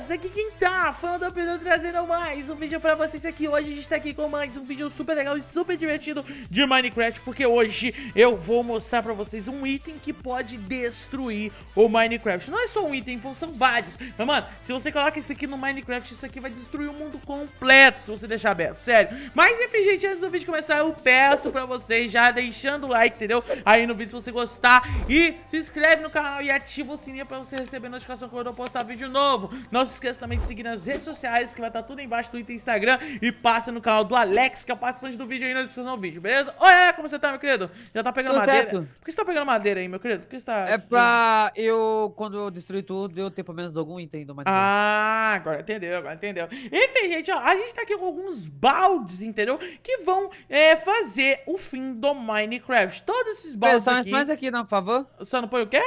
beleza? Aqui quem tá, falando do Pedro trazendo mais um vídeo pra vocês aqui Hoje a gente tá aqui com mais um vídeo super legal e super divertido de Minecraft Porque hoje eu vou mostrar pra vocês um item que pode destruir o Minecraft Não é só um item, são vários Mas mano, se você coloca isso aqui no Minecraft, isso aqui vai destruir o mundo completo Se você deixar aberto, sério Mas enfim, gente, antes do vídeo começar eu peço pra vocês já deixando o like, entendeu? Aí no vídeo se você gostar E se inscreve no canal e ativa o sininho pra você receber notificação quando eu postar vídeo novo Não se se esqueça também de seguir nas redes sociais, que vai estar tudo embaixo, Twitter e Instagram. E passa no canal do Alex, que é o participante do vídeo aí na descrição do vídeo, beleza? Oi, como você tá, meu querido? Já tá pegando tudo madeira? Certo. Por que você tá pegando madeira aí, meu querido? Por que você tá... É pra eu, quando eu destruir tudo, eu ter pelo menos algum item do material. Ah, agora entendeu, agora entendeu. Enfim, gente, ó, a gente tá aqui com alguns baldes, entendeu? Que vão é, fazer o fim do Minecraft. Todos esses baldes Pera, aqui... mais aqui, não, por favor. Você não põe o quê?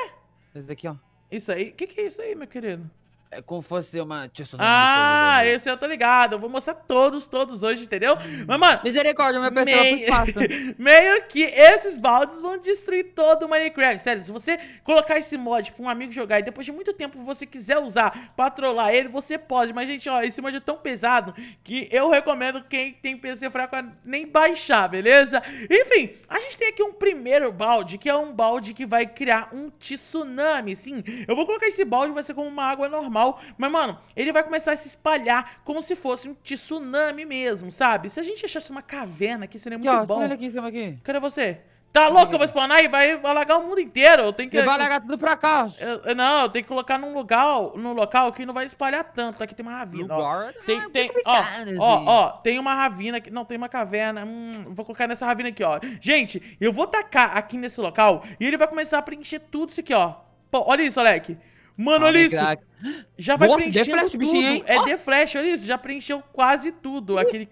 Esse daqui, ó. Isso aí? O que, que é isso aí, meu querido? É como fosse uma tsunami. Ah, fogo, esse eu tô ligado. Eu vou mostrar todos, todos hoje, entendeu? Hum. Mas, mano. Misericórdia, minha pessoa meio... meio que esses baldes vão destruir todo o Minecraft. Sério, se você colocar esse mod pra um amigo jogar e depois de muito tempo você quiser usar pra trollar ele, você pode. Mas, gente, ó, esse mod é tão pesado que eu recomendo quem tem PC fraco nem baixar, beleza? Enfim, a gente tem aqui um primeiro balde, que é um balde que vai criar um tsunami. Sim, eu vou colocar esse balde, vai ser como uma água normal mas, mano, ele vai começar a se espalhar como se fosse um tsunami mesmo, sabe? Se a gente achasse uma caverna aqui, seria muito aqui, ó, bom. Olha aqui, esse aqui. Cadê você? Tá louco? Eu vou spawnar e vai alagar o mundo inteiro. Eu tenho que. E vai alagar tudo pra cá. Eu, não, eu tenho que colocar num local, num local que não vai espalhar tanto. Aqui tem uma ravina. Ó. Tem, ah, tem, ó, ó, ó, tem uma ravina aqui. Não, tem uma caverna. Hum, vou colocar nessa ravina aqui, ó. Gente, eu vou tacar aqui nesse local e ele vai começar a preencher tudo isso aqui, ó. Pô, olha isso, Alec. Mano, olha isso. Já vai Nossa, preenchendo Flash, tudo. Bichinho, é The Flash, olha isso. Já preencheu quase tudo. Aquele...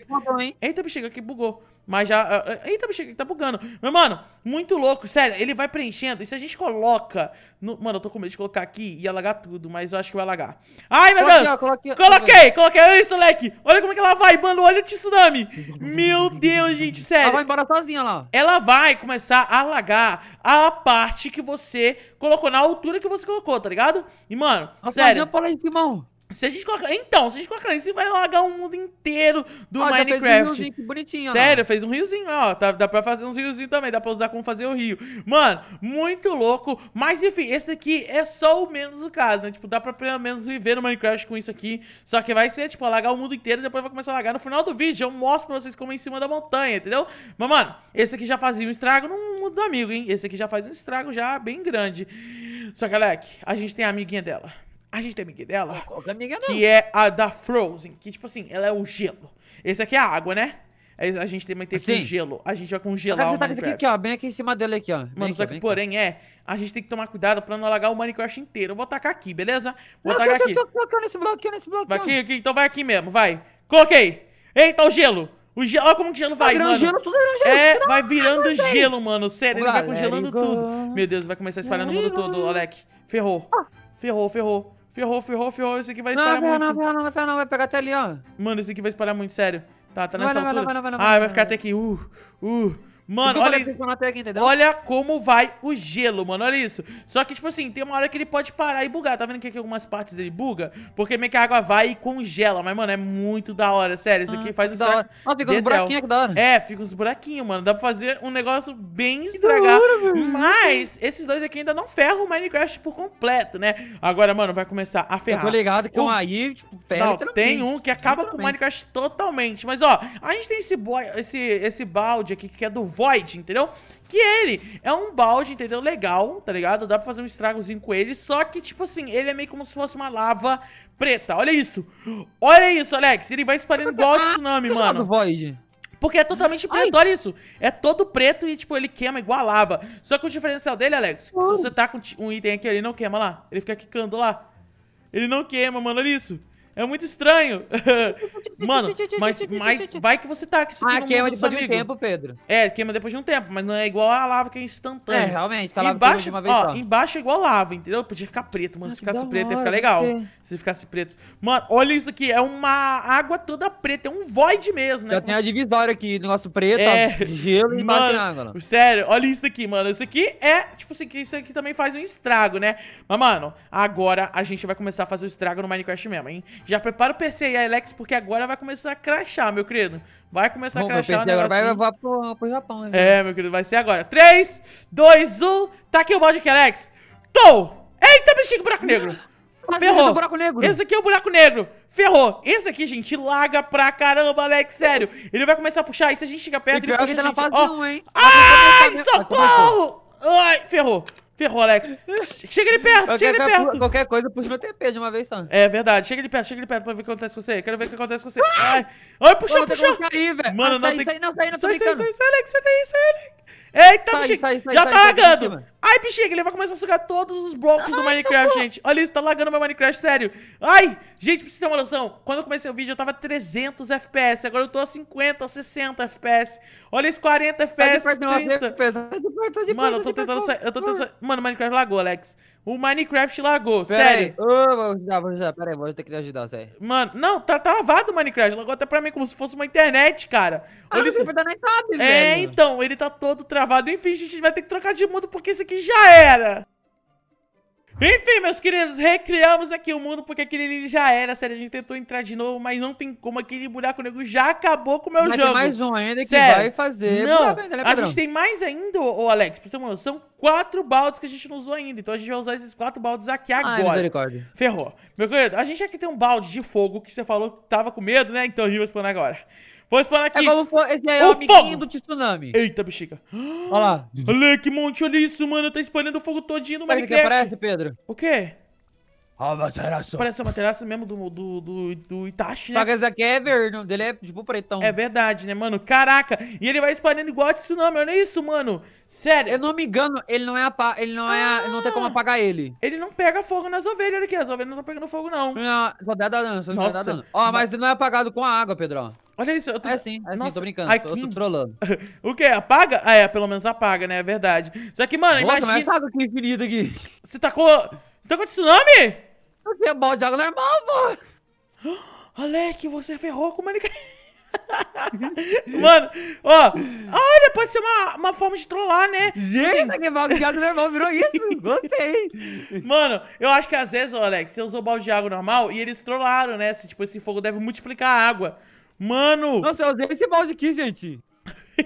Eita, bexiga, que bugou. Mas já... Ah, ah, eita, bexiga, que tá bugando. Mas, mano, muito louco. Sério, ele vai preenchendo. E se a gente coloca... No... Mano, eu tô com medo de colocar aqui e alagar tudo, mas eu acho que vai alagar. Ai, meu coloquei, Deus! coloquei, coloquei, coloquei. Olha isso, leque. Olha como é que ela vai, mano. Olha o tsunami. meu Deus, gente, sério. Ela vai embora sozinha lá. Ela vai começar a alagar a parte que você colocou, na altura que você colocou, tá ligado? E, mano, Nossa, tá sério lá em cima, ó. Se a gente colocar. Então, se a gente colocar lá em cima, vai largar o um mundo inteiro do ó, Minecraft. fez um riozinho que bonitinho, Sério, fez um riozinho, ó. Dá, tá, dá pra fazer uns riozinhos também, dá pra usar como fazer o rio. Mano, muito louco. Mas enfim, esse daqui é só o menos o caso, né? Tipo, dá pra pelo menos viver no Minecraft com isso aqui. Só que vai ser, tipo, alagar o mundo inteiro e depois vai começar a alagar. No final do vídeo, eu mostro pra vocês como é em cima da montanha, entendeu? Mas, mano, esse aqui já fazia um estrago no mundo do amigo, hein? Esse aqui já faz um estrago já bem grande. Só que, Alec, a gente tem a amiguinha dela. A gente tem amiga dela, Qual que é a amiga que é a da Frozen, que tipo assim, ela é o gelo. Esse aqui é a água, né? É, a gente também tem que manter gelo. A gente vai congelar Cara, você o tá com aqui, ó, bem aqui em cima dele aqui, ó. Bem Mano, aqui, só que bem aqui, porém é, a gente tem que tomar cuidado pra não alagar o Minecraft inteiro. Eu vou tacar aqui, beleza? Vou aqui, tacar aqui, Eu aqui, aqui, nesse bloco, aqui, nesse bloco. Vai aqui, aqui, então vai aqui mesmo, vai. Coloquei. Eita, o gelo. O gelo, olha como que o gelo tá vai, mano. gelo, tudo virando gelo. É, vai virando gelo, mano. Sério, ele vai congelando tudo. Meu Deus, vai começar a espalhar no mundo todo, Alec. Ferrou. Ah. Ferrou, ferrou. Ferrou, ferrou, ferrou. Isso aqui vai espalhar muito. Não, ferrou, não, ferrou, não. Vai pegar até ali, ó. Mano, isso aqui vai espalhar muito, sério. Tá, tá nessa vai, altura. Vai, vai, vai, vai, vai, ah, vai ficar até aqui. Uh, uh. Mano, olha, olha como vai o gelo, mano. Olha isso. Só que, tipo assim, tem uma hora que ele pode parar e bugar. Tá vendo que aqui algumas partes dele buga? Porque meio que a água vai e congela. Mas, mano, é muito da hora. Sério, isso ah, aqui ah, faz o estrago. Ah, fica uns buraquinhos que da hora. É, fica uns buraquinhos, mano. Dá pra fazer um negócio bem estragado. Mas esses dois aqui ainda não ferram o Minecraft por completo, né? Agora, mano, vai começar a ferrar. Eu tô ligado que o... um aí, tipo, ferra Não, tem um que acaba com o Minecraft totalmente. Mas, ó, a gente tem esse, boy, esse, esse balde aqui que é do Void, entendeu? Que ele é um balde, entendeu? Legal, tá ligado? Dá pra fazer um estragozinho com ele, só que, tipo assim, ele é meio como se fosse uma lava preta. Olha isso! Olha isso, Alex! Ele vai espalhando igual ah, tsunami, mano. Void. Porque é totalmente preto, Ai. olha isso. É todo preto e, tipo, ele queima igual a lava. Só que o diferencial dele, Alex, se você tá com um item aqui, ele não queima lá. Ele fica quicando lá. Ele não queima, mano, olha isso. É muito estranho. Mano, mas, mas vai que você tá aqui Ah, queima depois de um tempo, Pedro. É, queima depois de um tempo, mas não é igual a lava que é instantânea. É, realmente, tá lá embaixo, de uma vez ó, só. Embaixo é igual lava, entendeu? Podia ficar preto, mano. Ah, se ficasse preto, hora, ia ficar legal. Que... Se ficasse preto. Mano, olha isso aqui. É uma água toda preta. É um void mesmo, né? Já tem a divisória aqui, negócio preto, é... gelo e embaixo tem água. Sério, olha isso aqui, mano. Isso aqui é, tipo assim, isso aqui também faz um estrago, né? Mas, mano, agora a gente vai começar a fazer o estrago no Minecraft mesmo, hein? Já prepara o PC aí, Alex, porque agora vai começar a crachar, meu querido. Vai começar Bom, a crachar o negócio. Agora vai, levar pro, pro Japão, né? É, meu querido, vai ser agora. 3, 2, 1. Tá aqui o balde aqui, Alex. Tô! Eita, bichinho, buraco negro! Ferrou. É buraco negro. Esse aqui é o buraco negro. Ferrou. Esse aqui, gente, laga pra caramba, Alex. Sério. Ele vai começar a puxar. E se a gente chega perto, e ele puxa tá na fase 1, hein? Ai, socorro! Ai, ferrou. Ferrou, Alex. Chega ele perto, qualquer, chega ele perto. Qualquer coisa puxa meu TP de uma vez só. É verdade. Chega ele perto, chega ele perto pra ver o que acontece com você. Quero ver o que acontece com você. Ai, ai puxou, puxou. Sair, Mano, ah, não sai, sai, não, sai, não, tô sai, brincando. Sai, sai, sai, Alex, sai daí, sai, Alex. É, então, bichinho, sai, já tá lagando. Ai, bichinho, ele vai começar a sugar todos os blocos Ai, do Minecraft, gente. Olha isso, tá lagando meu Minecraft, sério. Ai, gente, pra ter uma noção, quando eu comecei o vídeo eu tava 300 FPS, agora eu tô a 50, 60 FPS. Olha isso, 40 FPS, tá de 30. Mano, eu tô tentando sair, eu tô tentando sair. Mano, o Minecraft lagou, Alex. O Minecraft lagou, pera sério. Ô, oh, vou ajudar, vou ajudar, pera aí, vou ter que ajudar, sério. Mano, não, tá, tá lavado o Minecraft, lagou até pra mim como se fosse uma internet, cara. Ah, Olha ah, isso. Internet sabe, é, velho. então, ele tá todo mundo travado. Enfim, a gente vai ter que trocar de mundo porque esse aqui já era. Enfim, meus queridos, recriamos aqui o mundo porque aquele já era, sério. A gente tentou entrar de novo, mas não tem como. Aquele buraco negro já acabou com o meu mas jogo. Tem mais um ainda sério. que vai fazer. Não, ainda, né, a gente tem mais ainda, ô, Alex, pra ter uma noção, quatro baldes que a gente não usou ainda. Então a gente vai usar esses quatro baldes aqui agora. Ai, Ferrou. Meu querido, a gente aqui tem um balde de fogo que você falou que tava com medo, né? Então a gente vai agora. Vou explorar é aqui. É como for, esse aí é o, o fogo. do tsunami. Eita, bexiga. Olha lá. Olha que monte, olha isso, mano. Tá espalhando o fogo todinho no Minecraft. O que aparece, Pedro. O quê? A materaça. Parece a materaça mesmo do, do, do, do Itachi, né? Só que esse aqui é verde, o dele é tipo pretão. É verdade, né, mano? Caraca. E ele vai espalhando igual a tsunami, olha isso, mano. Sério. Eu não me engano, ele não é apa... ele não é, ah! não tem como apagar ele. Ele não pega fogo nas ovelhas, olha aqui, as ovelhas não estão pegando fogo não. Não, ah, só dá dano, só Nossa. dá dano. Ó, mas ele não é apagado com a água, Pedro, ó. Olha isso, eu tô... É sim, é Nossa, sim, tô brincando, aqui... tô trolando. o quê? Apaga? Ah, é, pelo menos apaga, né? É verdade. Só que, mano, Nossa, imagina... Nossa, água que é infinito aqui. Você tacou... Tá você tacou tá tsunami? Eu tinha balde de água normal, pô. Alec, você ferrou com o Minecraft. Mano, ó, olha, pode ser uma, uma forma de trollar, né? Gente, que balde de água normal virou isso, gostei. Mano, eu acho que às vezes, ó, Alex, você usou balde de água normal e eles trollaram, né? Se, tipo, esse fogo deve multiplicar a água. Mano! Nossa, eu odeio esse mouse aqui, gente.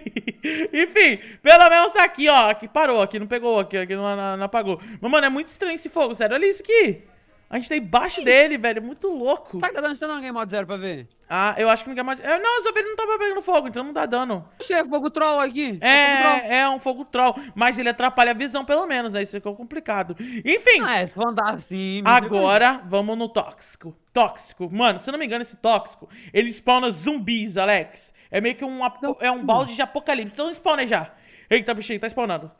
Enfim, pelo menos tá aqui, ó. Aqui parou, aqui não pegou, aqui, aqui não, não, não apagou. Mas, mano, é muito estranho esse fogo, sério. Olha isso aqui. A gente tá embaixo Sim. dele, velho. Muito louco. Será que tá dando dano Game mod zero pra ver? Ah, eu acho que ninguém mod zero. Não, essa é, ovelha não tava pegando fogo, então não dá dano. Chefe, fogo troll aqui. É, é, troll. é um fogo troll. Mas ele atrapalha a visão, pelo menos, né? Isso ficou é complicado. Enfim. Ah, é, vão dar sim. Agora, vamos no tóxico. Tóxico. Mano, se eu não me engano, esse tóxico, ele spawna zumbis, Alex. É meio que um, é um balde de apocalipse. Então spawna já. Eita, tá bichinho, tá spawnado.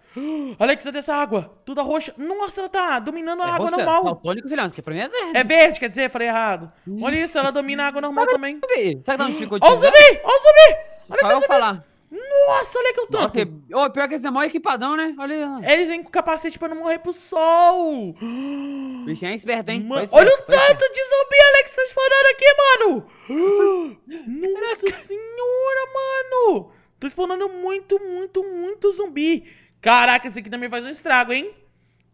Alexa, dessa água. Tudo roxa. Nossa, ela tá dominando a é água normal. Daltônico, filhão. Que pra mim é verde. É verde, quer dizer? Falei errado. Olha isso, ela domina a água normal também. Sabe que tá no hum. Olha o zumbi! Olha o zumbi! Olha que eu zumbi. falar. Nossa, olha que eu tanto. Que... Oh, pior que eles é mó equipadão, né? Olha Eles vêm com capacete pra não morrer pro sol. Bichinho é esperto, hein? Esperto, olha o tanto esperto. de zumbi, Alex, tá spawnando aqui, mano. Nossa senhora, mano. Tô spawnando muito, muito, muito zumbi. Caraca, esse aqui também faz um estrago, hein?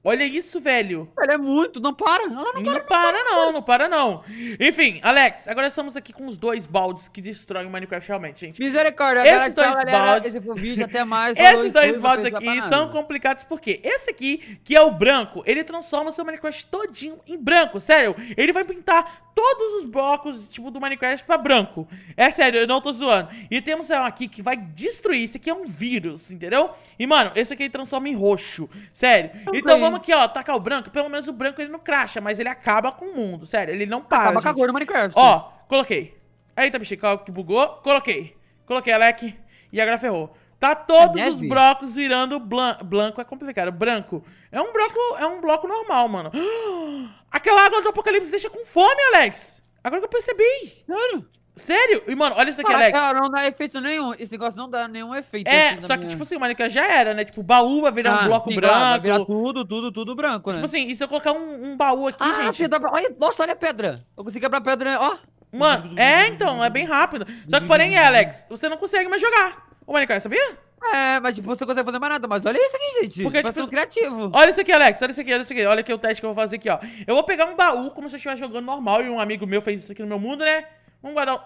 Olha isso, velho. Ela é muito, não para. Ela não, para, não, não para, para, não, não para, não. Enfim, Alex, agora estamos aqui com os dois baldes que destroem o Minecraft realmente, gente. Misericórdia, Esses dois então, baldes. Esse vídeo, até mais. Esses dois baldes aqui tá são complicados porque esse aqui, que é o branco, ele transforma o seu Minecraft todinho em branco, sério. Ele vai pintar todos os blocos, tipo, do Minecraft pra branco. É sério, eu não tô zoando. E temos um aqui que vai destruir. esse aqui é um vírus, entendeu? E, mano, esse aqui ele transforma em roxo, sério. Então vamos Vamos aqui, ó, tacar o branco. Pelo menos o branco ele não cracha, mas ele acaba com o mundo, sério. Ele não para, Acaba com a cor Minecraft. Ó, coloquei. Eita, bichinho, calma que bugou. Coloquei. Coloquei, Alec. E agora ferrou. Tá todos é os blocos virando blanco. é complicado. Branco. É um bloco, é um bloco normal, mano. Aquela água do apocalipse deixa com fome, Alex. Agora que eu percebi. Claro. Sério? E, mano, olha isso aqui, Alex. É, não dá efeito nenhum. Esse negócio não dá nenhum efeito. É, assim, só que, tipo assim, o Minecraft já era, né? Tipo, o baú vai virar ah, um bloco sim, branco. Vai virar tudo, tudo, tudo branco, tipo né? Tipo assim, e se eu colocar um, um baú aqui, ah, gente... Pedra... Olha, nossa, olha a pedra. Eu consegui quebrar a pedra, ó. Mano, é, então, é bem rápido. Só que, porém, Alex, você não consegue mais jogar o Minecraft, sabia? É, mas tipo, você consegue fazer mais nada. Mas olha isso aqui, gente. Porque, tipo, criativo. Olha isso aqui, Alex. Olha isso aqui, olha isso aqui. Olha aqui o teste que eu vou fazer aqui, ó. Eu vou pegar um baú como se eu estivesse jogando normal. E um amigo meu fez isso aqui no meu mundo, né? Vamos guardar o...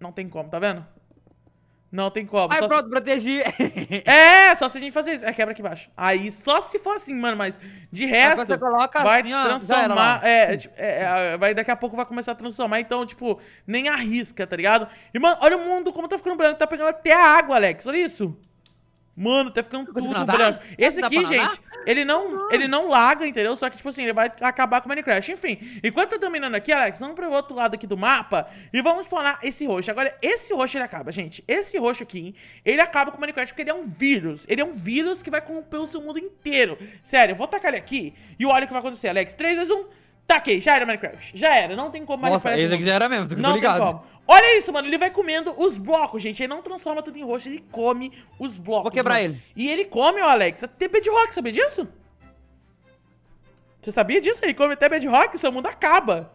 Não tem como, tá vendo? Não tem como. Aí pronto, se... protegi. é, só se a gente fazer isso. É, quebra aqui embaixo. Aí só se for assim, mano, mas de resto. Você coloca vai assim, ó, transformar. É é, tipo, é, é, é, vai, daqui a pouco vai começar a transformar. Então, tipo, nem arrisca, tá ligado? E, mano, olha o mundo como tá ficando branco. Tá pegando até a água, Alex. Olha isso. Mano, tá ficando tudo nadar? branco. Esse aqui, gente, ele não, ele não laga, entendeu? Só que, tipo assim, ele vai acabar com o Minecraft. Enfim, enquanto eu tô dominando aqui, Alex, vamos pro outro lado aqui do mapa e vamos spawnar esse roxo. Agora, esse roxo, ele acaba, gente. Esse roxo aqui, ele acaba com o Minecraft porque ele é um vírus. Ele é um vírus que vai corromper o seu mundo inteiro. Sério, eu vou tacar ele aqui e olha o que vai acontecer, Alex. 3, 2, 1... Taquei, tá já era Minecraft. Já era, não tem como mais Nossa, esse aqui já era mesmo, tô não ligado. Tem como. Olha isso, mano, ele vai comendo os blocos, gente. Ele não transforma tudo em roxo, ele come os blocos. Vou quebrar mano. ele. E ele come, ó, Alex, até bedrock, sabia disso? Você sabia disso? Ele come até bedrock, seu mundo acaba.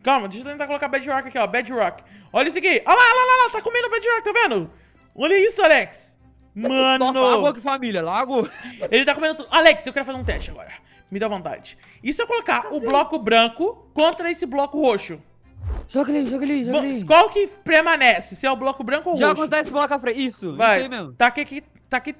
Calma, deixa eu tentar colocar bedrock aqui, ó, bedrock. Olha isso aqui. Olha lá, olha lá, lá, tá comendo bedrock, tá vendo? Olha isso, Alex. Mano. Nossa, água que família, lago. Ele tá comendo tudo. Alex, eu quero fazer um teste agora. Me dá vontade. E se eu colocar tá o bloco branco contra esse bloco roxo? Joga ali, joga ali, joga ali. Qual que permanece? Se é o bloco branco ou joga roxo? Joga contra esse bloco à frente. Isso, Vai. isso aí mesmo. Tá aqui, tá aqui,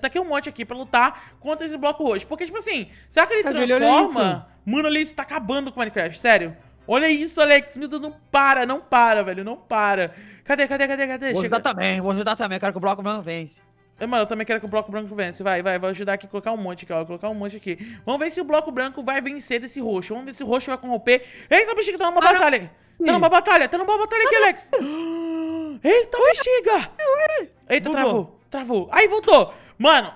tá aqui um monte aqui pra lutar contra esse bloco roxo. Porque, tipo assim, será que ele Cadê transforma? Ele Mano, olha isso, tá acabando com o Minecraft, sério. Olha isso, Alex. Meu Deus, não para, não para, velho, não para. Cadê, cadê, cadê, cadê? Vou Chega... ajudar também, vou ajudar também. Quero que o bloco branco vence. É, mano, eu também quero que o bloco branco vence. Vai, vai, vai ajudar aqui a colocar um monte aqui, ó. Colocar um monte aqui. Vamos ver se o bloco branco vai vencer desse roxo. Vamos ver se o roxo vai corromper. Eita, bexiga, tá numa batalha. Tá numa batalha, tá numa batalha aqui, Alex. Eita, bexiga. Eita, travou, travou. Aí, voltou. Mano,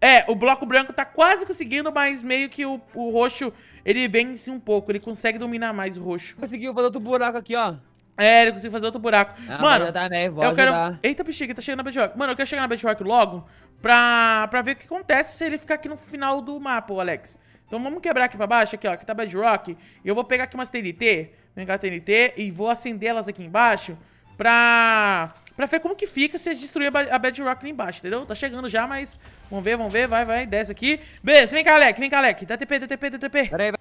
é, o bloco branco tá quase conseguindo, mas meio que o, o roxo, ele vence um pouco. Ele consegue dominar mais o roxo. Conseguiu fazer outro buraco aqui, ó. É, ele conseguiu fazer outro buraco. Ah, Mano, tá eu ajudar. quero. Eita, bexiga, tá chegando na Bedrock. Mano, eu quero chegar na Bedrock logo pra... pra ver o que acontece se ele ficar aqui no final do mapa, Alex. Então vamos quebrar aqui pra baixo, aqui, ó. Aqui tá Bedrock. E eu vou pegar aqui umas TNT. Vem cá, TNT. E vou acender elas aqui embaixo pra... Pra ver como que fica se destruir a Bedrock ali embaixo, entendeu? Tá chegando já, mas... Vamos ver, vamos ver. Vai, vai. Desce aqui. Beleza, vem cá, Alec. Vem cá, Alec. Dá TP, dá TP, dá TP. Peraí, vai.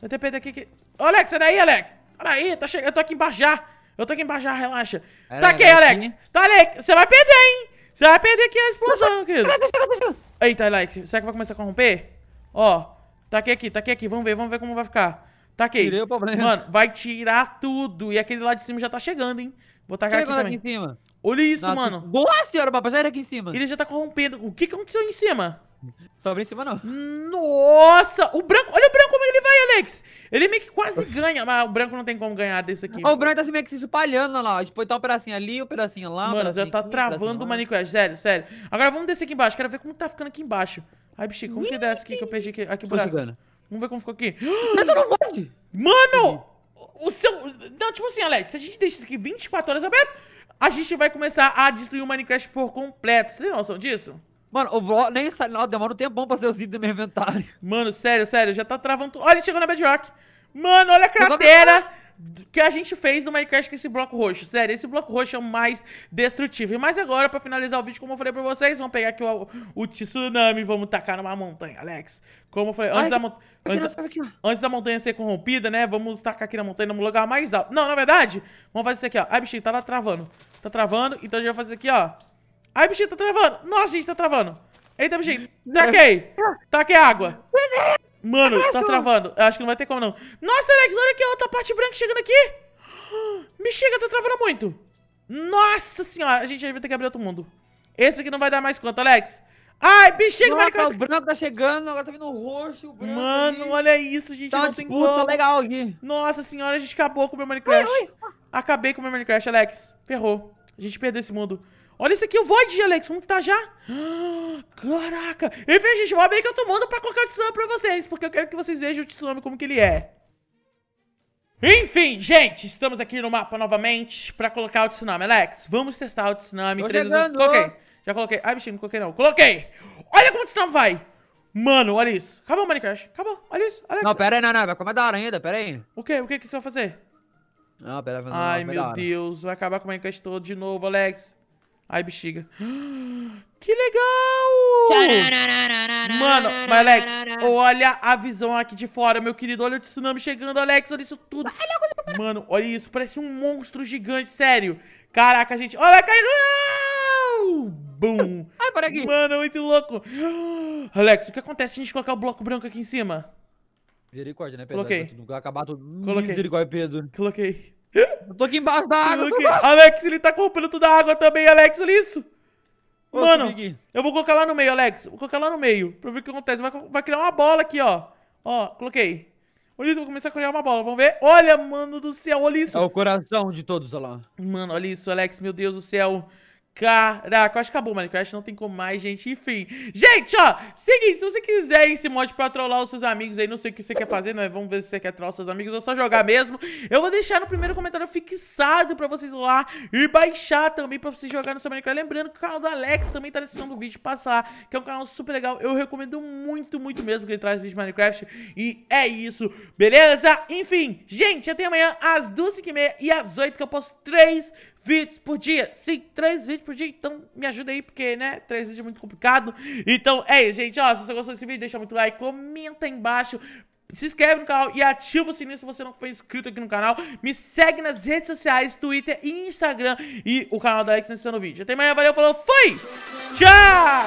Dá TP daqui. Que... Ô, Alec, sai daí, Alex? Peraí, tá chegando, eu tô aqui em Bajá. Eu tô aqui em Bajá, relaxa. Era, tá aqui, né, Alex. Tá, Alex. Você vai perder, hein? Você vai perder aqui a explosão, querido. Eita, Alex. Será que vai começar a corromper? Ó. Tá aqui, aqui. Tá aqui, aqui. Vamos ver, vamos ver como vai ficar. Tá aqui. Tirei o problema. Mano, vai tirar tudo. E aquele lá de cima já tá chegando, hein? Vou tacar Chega aqui, aqui em cima. Olha isso, não, mano. Boa senhora, papai. Sai aqui em cima. Ele já tá corrompendo. O que aconteceu em cima? Sobra em cima, não. Nossa! O branco... Olha o branco como ele quase ganha, mas o branco não tem como ganhar desse aqui. Ó, o branco tá assim meio que se espalhando, lá. Ó. Tipo, tá um pedacinho ali, um pedacinho lá. Mano, um já tá aqui, travando um o Minecraft, sério, sério. Agora vamos descer aqui embaixo. Quero ver como tá ficando aqui embaixo. Ai, bichinho, como que desce aqui que eu perdi aqui? aqui Tô chegando. Vamos ver como ficou aqui. Mano! O seu. Não, tipo assim, Alex, se a gente deixa isso aqui 24 horas aberto, a gente vai começar a destruir o Minecraft por completo. Você tem noção disso? Mano, o bloco nem sai. Demora um tempo bom pra fazer os itens do meu inventário. Mano, sério, sério, já tá travando tudo. Olha, ele chegou na Bedrock. Mano, olha a cratera que a gente fez no Minecraft com esse bloco roxo. Sério, esse bloco roxo é o mais destrutivo. E mais agora, pra finalizar o vídeo, como eu falei pra vocês, vamos pegar aqui o, o tsunami e vamos tacar numa montanha, Alex. Como eu falei, antes, Ai, da, antes, da... antes da montanha ser corrompida, né, vamos tacar aqui na montanha, num lugar mais alto. Não, na verdade, vamos fazer isso aqui, ó. Ai, bichinho, tá lá travando. Tá travando, então a gente vai fazer isso aqui, ó. Ai, bichinho, tá travando. Nossa, gente, tá travando. Eita, bichinho. Taquei. Ah. Taquei água. É Mano, Caraca, tá travando. Eu acho que não vai ter como, não. Nossa, Alex, olha aqui tá a outra parte branca chegando aqui. Me chega, tá travando muito. Nossa senhora, a gente vai ter que abrir outro mundo. Esse aqui não vai dar mais conta, Alex. Ai, bexiga, Minecraft. O branco tá chegando, agora tá vindo o roxo, o branco. Mano, ali. olha isso, gente. Tá não tem tá como. legal aqui. Nossa senhora, a gente acabou com o meu Minecraft. Ai, ai. Acabei com o meu Minecraft, Alex. Ferrou. A gente perdeu esse mundo. Olha isso aqui, eu vou de Alex. Como que tá já? Caraca. Enfim, gente, vou abrir que eu tô mandando pra colocar o tsunami pra vocês, porque eu quero que vocês vejam o tsunami como que ele é. Enfim, gente, estamos aqui no mapa novamente pra colocar o tsunami. Alex, vamos testar o tsunami. Tô 3, chegando. Coloquei. Já coloquei. Ai, bichinho, não coloquei não. Coloquei. Olha como o tsunami vai. Mano, olha isso. Acabou o Minecraft. Acabou. Olha isso. Alex. Não, pera aí, não, não. Vai comer da hora ainda, pera aí. O quê? O quê que você vai fazer? Não, pera aí. Ai, meu Deus. Vai acabar com o Minecraft todo de novo, Alex. Ai, bexiga. Que legal! Mano, mas Alex, olha a visão aqui de fora, meu querido. Olha o tsunami chegando, Alex. Olha isso tudo. Mano, olha isso. Parece um monstro gigante, sério. Caraca, gente. Olha, caiu. Bum. Ai, para aqui. Mano, muito louco. Alex, o que acontece se a gente colocar o bloco branco aqui em cima? Misericórdia, né, Pedro? Coloquei. Vai acabar tudo. Coloquei. Misericórdia, Pedro. Coloquei. Eu tô aqui embaixo da água. Aqui. Alex, ele tá comprando toda a água também, Alex, olha isso. Ô, Mano, eu vou colocar lá no meio, Alex. Vou colocar lá no meio, pra ver o que acontece. Vai, vai criar uma bola aqui, ó. Ó, coloquei. Olha isso, vou começar a criar uma bola, vamos ver. Olha, mano do céu, olha isso. É o coração de todos, olha lá. Mano, olha isso, Alex, meu Deus do céu. Caraca, acho que acabou o Minecraft, não tem como mais, gente. Enfim. Gente, ó, seguinte, se você quiser esse mod pra trollar os seus amigos aí, não sei o que você quer fazer, né? Vamos ver se você quer trollar os seus amigos ou é só jogar mesmo. Eu vou deixar no primeiro comentário fixado pra vocês lá e baixar também pra vocês jogar no seu Minecraft. Lembrando que o canal do Alex também tá na descrição do vídeo, passar, que é um canal super legal. Eu recomendo muito, muito mesmo que ele traz vídeo de Minecraft. E é isso, beleza? Enfim, gente, até amanhã às 12h30 e às 8 que eu posto três vídeos por dia. Sim, três vídeos por dia. Então me ajuda aí, porque, né, três vídeos é muito complicado. Então é isso, gente. Ó, se você gostou desse vídeo, deixa muito like, comenta aí embaixo se inscreve no canal e ativa o sininho se você não foi inscrito aqui no canal. Me segue nas redes sociais, Twitter e Instagram. E o canal da Alex nesse no vídeo. Até amanhã, valeu, falou, fui! Tchau!